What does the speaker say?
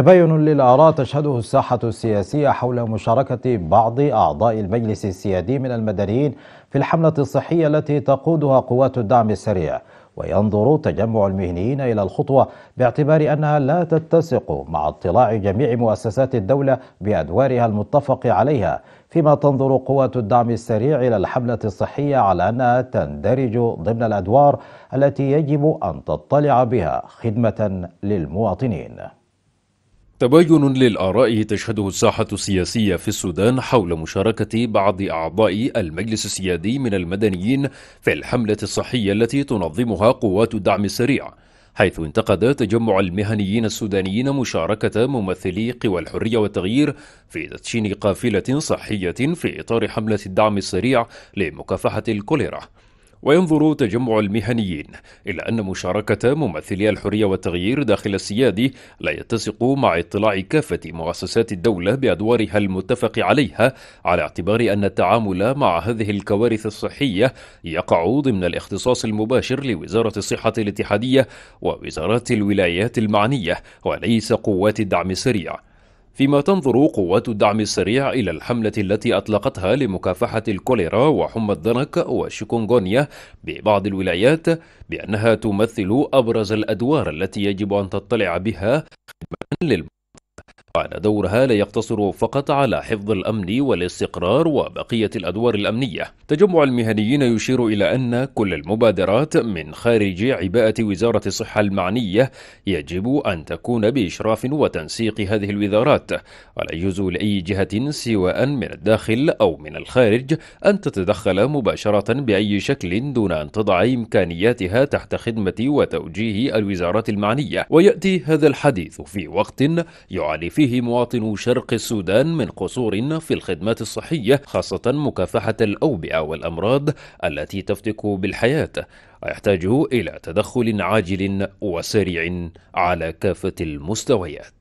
تباين للآراء تشهده الساحة السياسية حول مشاركة بعض أعضاء المجلس السيادي من المدنيين في الحملة الصحية التي تقودها قوات الدعم السريع وينظر تجمع المهنيين إلى الخطوة باعتبار أنها لا تتسق مع اطلاع جميع مؤسسات الدولة بأدوارها المتفق عليها فيما تنظر قوات الدعم السريع إلى الحملة الصحية على أنها تندرج ضمن الأدوار التي يجب أن تطلع بها خدمة للمواطنين تباين للآراء تشهده الساحة السياسية في السودان حول مشاركة بعض أعضاء المجلس السيادي من المدنيين في الحملة الصحية التي تنظمها قوات الدعم السريع حيث انتقد تجمع المهنيين السودانيين مشاركة ممثلي قوى الحرية والتغيير في تدشين قافلة صحية في إطار حملة الدعم السريع لمكافحة الكوليرا وينظر تجمع المهنيين إلى أن مشاركة ممثلي الحرية والتغيير داخل السياد لا يتسق مع اطلاع كافة مؤسسات الدولة بأدوارها المتفق عليها على اعتبار أن التعامل مع هذه الكوارث الصحية يقع ضمن الاختصاص المباشر لوزارة الصحة الاتحادية ووزارات الولايات المعنية وليس قوات الدعم السريع فيما تنظر قوات الدعم السريع إلى الحملة التي أطلقتها لمكافحة الكوليرا وحمى الضنك وشيكونغونيا ببعض الولايات بأنها تمثل أبرز الأدوار التي يجب أن تطلع بها للمجتمع وأن دورها لا يقتصر فقط على حفظ الأمن والاستقرار وبقية الأدوار الأمنية تجمع المهنيين يشير إلى أن كل المبادرات من خارج عباءة وزارة الصحة المعنية يجب أن تكون بإشراف وتنسيق هذه الوزارات ولا يجوز لأي جهة سواء من الداخل أو من الخارج أن تتدخل مباشرة بأي شكل دون أن تضع إمكانياتها تحت خدمة وتوجيه الوزارات المعنية ويأتي هذا الحديث في وقت يعاني فيه فيه مواطنو شرق السودان من قصور في الخدمات الصحية خاصة مكافحة الأوبئة والأمراض التي تفتك بالحياة ويحتاج إلى تدخل عاجل وسريع على كافة المستويات